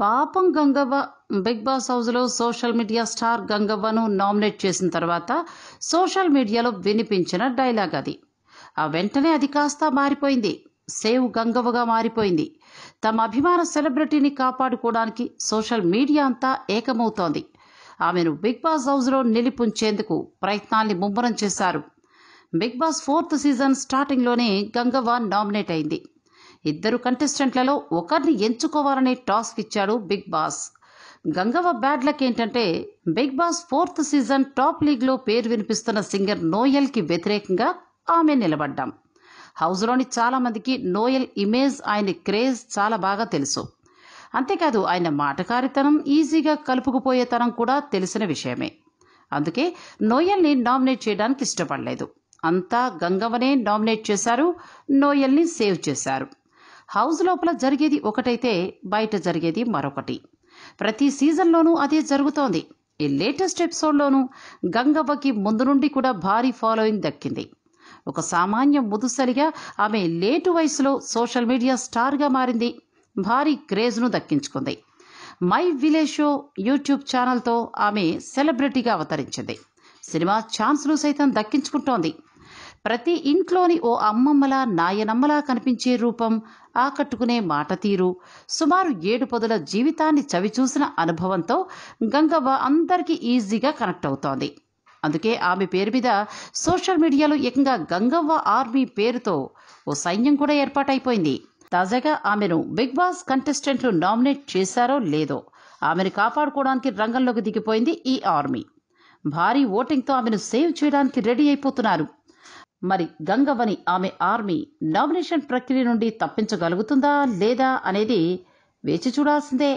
పాపం Gangavva big boss హౌస్లో social media star గంగవ్వను నామినేట్ చేసిన తర్వాత సోషల్ మీడియాలో వినిపించిన డైలాగ్ అది ఆ వెంటనే అది కాస్త మారిపోయింది సేవ్ గంగవ్వగా మారిపోయింది తమ అభిమాన సెలబ్రిటీని కాపాడుకోవడానికి సోషల్ మీడియా అంతా ఏకమవుతోంది ఆమెను బిగ్ బాస్ హౌస్లో నిలిపుంచేందుకు ప్రయత్నాల్ని ముమ్మరం చేశారు బిగ్ బాస్ ఫోర్త్ సీజన్ స్టార్టింగ్లోనే గంగవ్వ నామినేట్ అయింది ఇద్దరు కంటెస్టెంట్లలో ఒకరిని ఎంచుకోవాలనే టాస్క్ ఇచ్చాడు big boss Gangavva bad luck ఏంటంటే big boss fourth season top లీగ్లో పేరు వినిపిస్తున్న సింగర్ నోయల్కి వ్యతిరేకంగా ఆమె నిలబడ్డాం హౌస్లోని చాలామందికి నోయల్ ఇమేజ్ ఆయన క్రేజ్ చాలా బాగా తెలుసు అంతేకాదు ఆయన మాటకారితనం ఈజీగా కలుపుకుపోయేతనం కూడా తెలిసిన విషయమే అందుకే నోయల్ని నామినేట్ చేయడానికి ఇష్టపడలేదు అంతా గంగవ్వనే నామినేట్ చేశారు నోయల్ని సేవ్ చేశారు హౌస్ లోపల జరిగేది ఒకటైతే బయట జరిగేది మరొకటి ప్రతి సీజన్లోనూ అదే జరుగుతోంది ఈ లేటెస్ట్ ఎపిసోడ్లోనూ గంగవ్వకి ముందు నుండి కూడా భారీ ఫాలోయింగ్ దక్కింది ఒక సామాన్య ముదుసరిగా ఆమె లేటు వయసులో సోషల్ మీడియా స్టార్గా మారింది భారీ క్రేజ్ను దక్కించుకుంది మై విలేజ్ షో యూట్యూబ్ ఛానల్తో ఆమె సెలబ్రిటీగా అవతరించింది సినిమా ఛాన్స్లు సైతం దక్కించుకుంటోంది ప్రతి ఇంట్లోని ఓ అమ్మమ్మలా నాయనమ్మలా కనిపించే రూపం ఆకట్టుకునే మాట తీరు సుమారు ఏడు పొదల జీవితాన్ని చవిచూసిన అనుభవంతో గంగవ్వ అందరికీ ఈజీగా కనెక్ట్ అవుతోంది అందుకే ఆమె పేరు మీద సోషల్ మీడియాలో ఏకంగా గంగవ్వ ఆర్మీ పేరుతో ఓ సైన్యం కూడా ఏర్పాటైపోయింది తాజాగా ఆమెను బిగ్ బాస్ కంటెస్టెంట్లు నామినేట్ చేశారో లేదో ఆమెను కాపాడుకోవడానికి రంగంలోకి దిగిపోయింది ఈ ఆర్మీ భారీ ఓటింగ్తో ఆమెను సేవ్ చేయడానికి రెడీ అయిపోతున్నారు మరి గంగవని ఆమె ఆర్మీ నామినేషన్ ప్రక్రియ నుండి తప్పించగలుగుతుందా లేదా అనేది వేచి చూడాల్సిందే